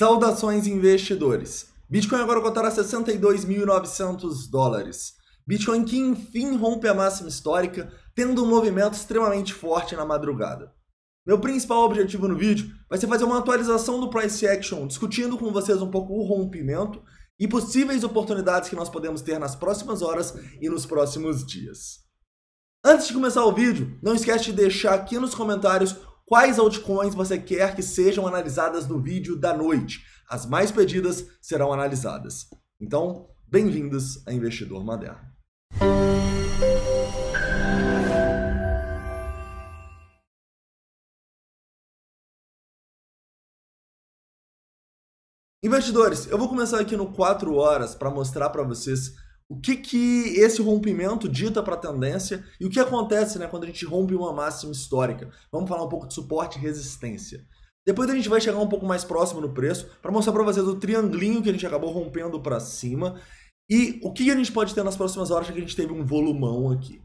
Saudações investidores. Bitcoin agora cotará 62.900 dólares. Bitcoin que enfim rompe a máxima histórica, tendo um movimento extremamente forte na madrugada. Meu principal objetivo no vídeo vai ser fazer uma atualização do price action, discutindo com vocês um pouco o rompimento e possíveis oportunidades que nós podemos ter nas próximas horas e nos próximos dias. Antes de começar o vídeo, não esquece de deixar aqui nos comentários quais altcoins você quer que sejam analisadas no vídeo da noite. As mais pedidas serão analisadas. Então, bem-vindos a Investidor Moderno. Investidores, eu vou começar aqui no 4 horas para mostrar para vocês o que, que esse rompimento dita para a tendência e o que acontece né, quando a gente rompe uma máxima histórica? Vamos falar um pouco de suporte e resistência. Depois a gente vai chegar um pouco mais próximo no preço para mostrar para vocês o triangulinho que a gente acabou rompendo para cima e o que a gente pode ter nas próximas horas, já que a gente teve um volumão aqui.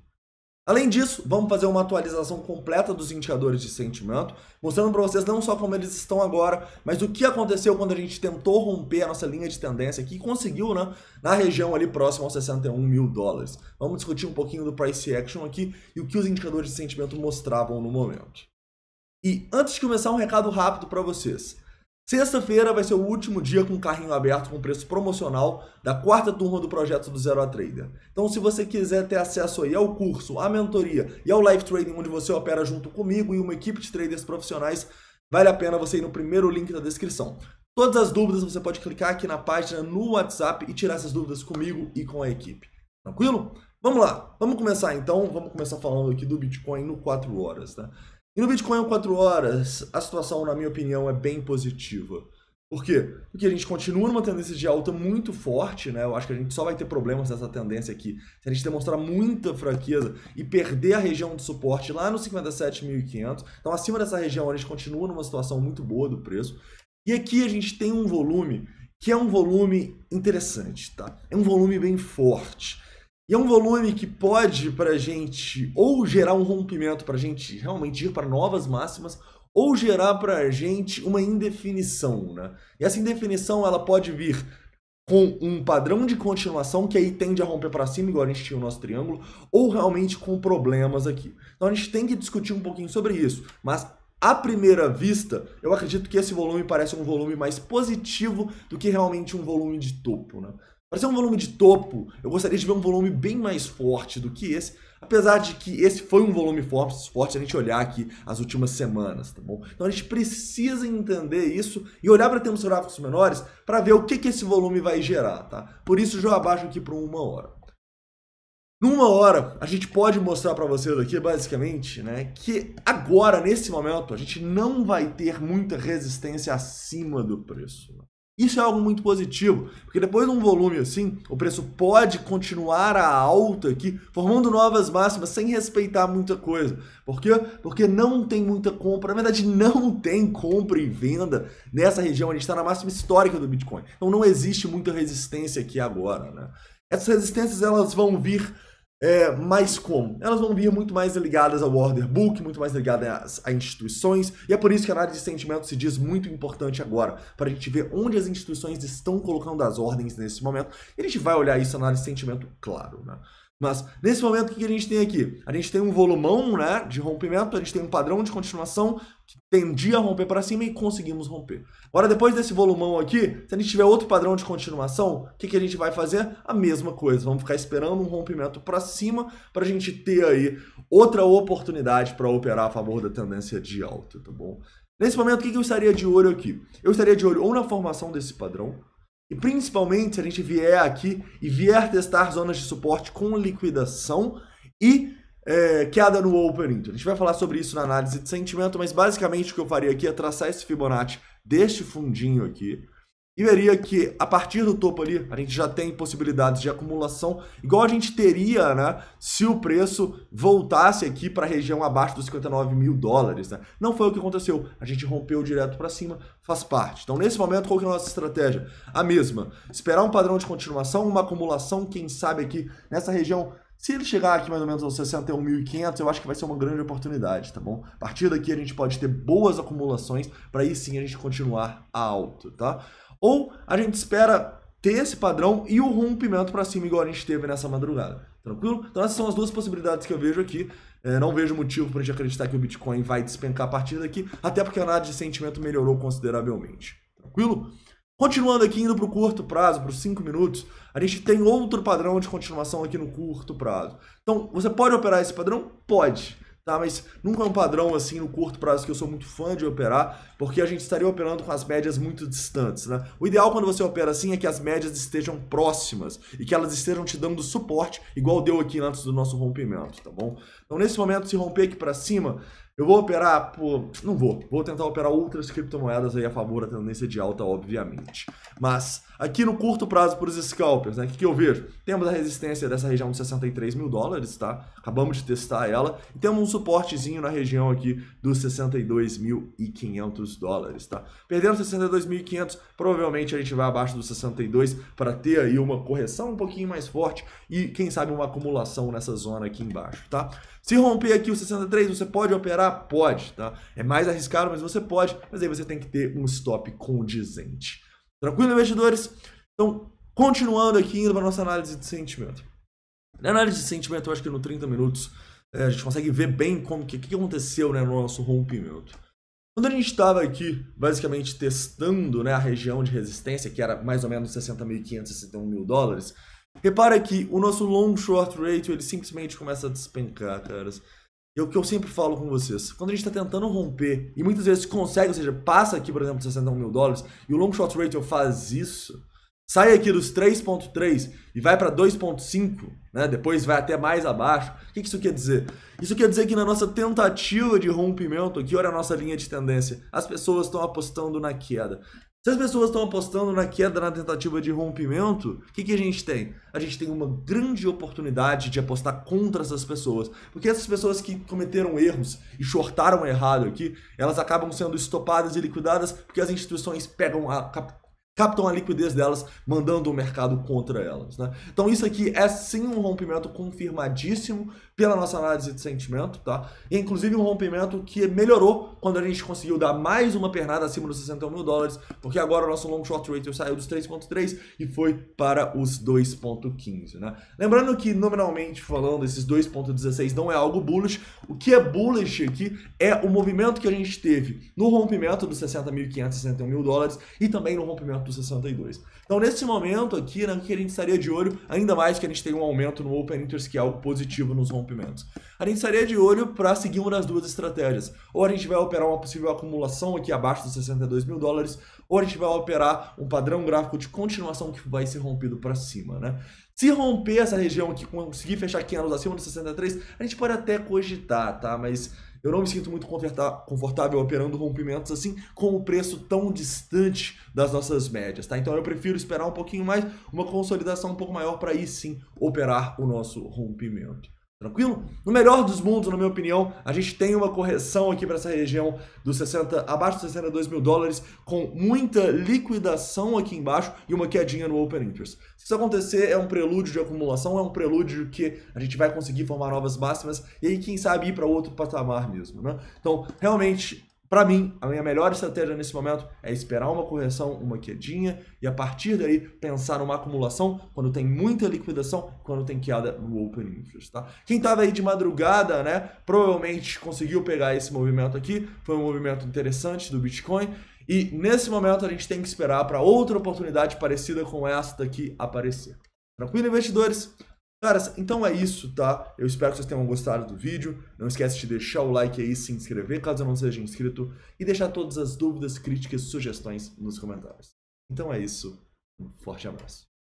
Além disso, vamos fazer uma atualização completa dos indicadores de sentimento, mostrando para vocês não só como eles estão agora, mas o que aconteceu quando a gente tentou romper a nossa linha de tendência, que conseguiu, né, na região ali próxima aos 61 mil dólares. Vamos discutir um pouquinho do price action aqui e o que os indicadores de sentimento mostravam no momento. E antes de começar, um recado rápido para vocês. Sexta-feira vai ser o último dia com carrinho aberto com preço promocional da quarta turma do projeto do Zero a Trader. Então, se você quiser ter acesso aí ao curso, à mentoria e ao live trading onde você opera junto comigo e uma equipe de traders profissionais, vale a pena você ir no primeiro link da descrição. Todas as dúvidas você pode clicar aqui na página no WhatsApp e tirar essas dúvidas comigo e com a equipe. Tranquilo? Vamos lá, vamos começar então, vamos começar falando aqui do Bitcoin no 4 horas, tá? E no Bitcoin 4 é horas, a situação, na minha opinião, é bem positiva. Por quê? Porque a gente continua numa tendência de alta muito forte, né? Eu acho que a gente só vai ter problemas nessa tendência aqui se a gente demonstrar muita fraqueza e perder a região de suporte lá no 57.500. Então, acima dessa região, a gente continua numa situação muito boa do preço. E aqui a gente tem um volume que é um volume interessante, tá? É um volume bem forte. E é um volume que pode para gente ou gerar um rompimento para gente realmente ir para novas máximas ou gerar para gente uma indefinição, né? E essa indefinição ela pode vir com um padrão de continuação que aí tende a romper para cima, igual a gente tinha o nosso triângulo, ou realmente com problemas aqui. Então a gente tem que discutir um pouquinho sobre isso, mas à primeira vista, eu acredito que esse volume parece um volume mais positivo do que realmente um volume de topo, né? Mas é um volume de topo. Eu gostaria de ver um volume bem mais forte do que esse. Apesar de que esse foi um volume forte, forte a gente olhar aqui as últimas semanas, tá bom? Então a gente precisa entender isso e olhar para termos gráficos menores para ver o que, que esse volume vai gerar, tá? Por isso já abaixo aqui para uma hora. Numa hora, a gente pode mostrar para vocês aqui, basicamente, né, que agora, nesse momento, a gente não vai ter muita resistência acima do preço. Né? Isso é algo muito positivo, porque depois de um volume assim, o preço pode continuar a alta aqui, formando novas máximas sem respeitar muita coisa. Por quê? Porque não tem muita compra, na verdade não tem compra e venda nessa região, a gente está na máxima histórica do Bitcoin. Então não existe muita resistência aqui agora, né? Essas resistências elas vão vir é, mas como? Elas vão vir muito mais ligadas ao order book, muito mais ligadas a instituições, e é por isso que a análise de sentimento se diz muito importante agora, para a gente ver onde as instituições estão colocando as ordens nesse momento, e a gente vai olhar isso na análise de sentimento, claro, né? Mas nesse momento, o que a gente tem aqui? A gente tem um volumão né, de rompimento, a gente tem um padrão de continuação que tendia a romper para cima e conseguimos romper. Agora, depois desse volumão aqui, se a gente tiver outro padrão de continuação, o que, a gente vai fazer? A mesma coisa. Vamos ficar esperando um rompimento para cima para a gente ter aí outra oportunidade para operar a favor da tendência de alta, tá bom? Nesse momento, o que eu estaria de olho aqui? Eu estaria de olho ou na formação desse padrão, e principalmente se a gente vier aqui e vier testar zonas de suporte com liquidação e é, queda no Open Interest. A gente vai falar sobre isso na análise de sentimento, mas basicamente o que eu faria aqui é traçar esse Fibonacci deste fundinho aqui, e veria que a partir do topo ali a gente já tem possibilidades de acumulação, igual a gente teria, né, se o preço voltasse aqui para a região abaixo dos 59 mil dólares, né? Não foi o que aconteceu, a gente rompeu direto para cima, faz parte. Então nesse momento qual que é a nossa estratégia? A mesma, esperar um padrão de continuação, uma acumulação, quem sabe aqui nessa região se ele chegar aqui mais ou menos aos 61.500, eu acho que vai ser uma grande oportunidade, tá bom? A partir daqui a gente pode ter boas acumulações para aí sim a gente continuar alto, tá? Ou a gente espera ter esse padrão e o rompimento para cima, igual a gente teve nessa madrugada. Tranquilo? Então essas são as duas possibilidades que eu vejo aqui. É, não vejo motivo para a gente acreditar que o Bitcoin vai despencar a partir daqui, até porque a análise de sentimento melhorou consideravelmente. Tranquilo? Continuando aqui, indo para o curto prazo, para os 5 minutos, a gente tem outro padrão de continuação aqui no curto prazo. Então, você pode operar esse padrão? Pode tá? Mas nunca é um padrão assim no curto prazo que eu sou muito fã de operar, porque a gente estaria operando com as médias muito distantes, né? O ideal quando você opera assim é que as médias estejam próximas e que elas estejam te dando suporte, igual deu aqui antes do nosso rompimento, tá bom? Então nesse momento se romper aqui para cima, eu vou operar por... Não vou. Vou tentar operar outras criptomoedas aí a favor da tendência de alta, obviamente. Mas aqui no curto prazo para os scalpers, né? O que, que eu vejo? Temos a resistência dessa região de 63 mil dólares, tá? Acabamos de testar ela. E temos um suportezinho na região aqui dos 62.500 dólares, tá? Perdendo 62.500, provavelmente a gente vai abaixo dos 62 para ter aí uma correção um pouquinho mais forte e, quem sabe, uma acumulação nessa zona aqui embaixo, tá? Se romper aqui os 63, você pode operar comprar? Pode, tá? É mais arriscado, mas você pode. Mas aí você tem que ter um stop condizente. Tranquilo, investidores? Então, continuando aqui, indo para nossa análise de sentimento. Na análise de sentimento, eu acho que no 30 minutos é, a gente consegue ver bem como que, que aconteceu né, no nosso rompimento. Quando a gente estava aqui, basicamente testando né, a região de resistência, que era mais ou menos 60.561 mil dólares, repara que o nosso long short ratio ele simplesmente começa a despencar, caras é o que eu sempre falo com vocês. Quando a gente está tentando romper, e muitas vezes consegue, ou seja, passa aqui, por exemplo, 61 mil dólares, e o long shot ratio faz isso, sai aqui dos 3.3 e vai para 2.5, né? depois vai até mais abaixo. O que isso quer dizer? Isso quer dizer que na nossa tentativa de rompimento, aqui olha a nossa linha de tendência, as pessoas estão apostando na queda. Se as pessoas estão apostando na queda na tentativa de rompimento, o que, que a gente tem? A gente tem uma grande oportunidade de apostar contra essas pessoas. Porque essas pessoas que cometeram erros e shortaram errado aqui, elas acabam sendo estopadas e liquidadas porque as instituições pegam a, captam a liquidez delas, mandando o mercado contra elas. Né? Então isso aqui é sim um rompimento confirmadíssimo pela nossa análise de sentimento, tá? E, inclusive um rompimento que melhorou quando a gente conseguiu dar mais uma pernada acima dos 61 mil dólares, porque agora o nosso long short ratio saiu dos 3.3 e foi para os 2.15, né? Lembrando que nominalmente falando, esses 2.16 não é algo bullish, o que é bullish aqui é o movimento que a gente teve no rompimento dos 60.561 mil dólares e também no rompimento do 62. Então, nesse momento aqui, né, que a gente estaria de olho, ainda mais que a gente tem um aumento no open interest, que é algo positivo nos rompimentos. A gente estaria de olho para seguir uma das duas estratégias. Ou a gente vai operar uma possível acumulação aqui abaixo dos 62 mil dólares, ou a gente vai operar um padrão gráfico de continuação que vai ser rompido para cima, né? Se romper essa região aqui, conseguir fechar 500 acima dos 63, a gente pode até cogitar, tá? Mas eu não me sinto muito confortável operando rompimentos assim com o um preço tão distante das nossas médias, tá? Então eu prefiro esperar um pouquinho mais, uma consolidação um pouco maior para aí sim operar o nosso rompimento. Tranquilo? No melhor dos mundos, na minha opinião, a gente tem uma correção aqui para essa região dos 60, abaixo dos 62 mil dólares, com muita liquidação aqui embaixo e uma quedinha no Open Interest. Se isso acontecer, é um prelúdio de acumulação, é um prelúdio que a gente vai conseguir formar novas máximas e aí, quem sabe, ir para outro patamar mesmo, né? Então, realmente, para mim, a minha melhor estratégia nesse momento é esperar uma correção, uma quedinha e a partir daí pensar numa acumulação quando tem muita liquidação, quando tem queda no open interest, tá? Quem tava aí de madrugada, né, provavelmente conseguiu pegar esse movimento aqui, foi um movimento interessante do Bitcoin. E nesse momento a gente tem que esperar para outra oportunidade parecida com essa daqui aparecer. Tranquilo, investidores? Cara, então é isso, tá? Eu espero que vocês tenham gostado do vídeo. Não esquece de deixar o like aí, se inscrever caso não seja inscrito e deixar todas as dúvidas, críticas, sugestões nos comentários. Então é isso. Um forte abraço.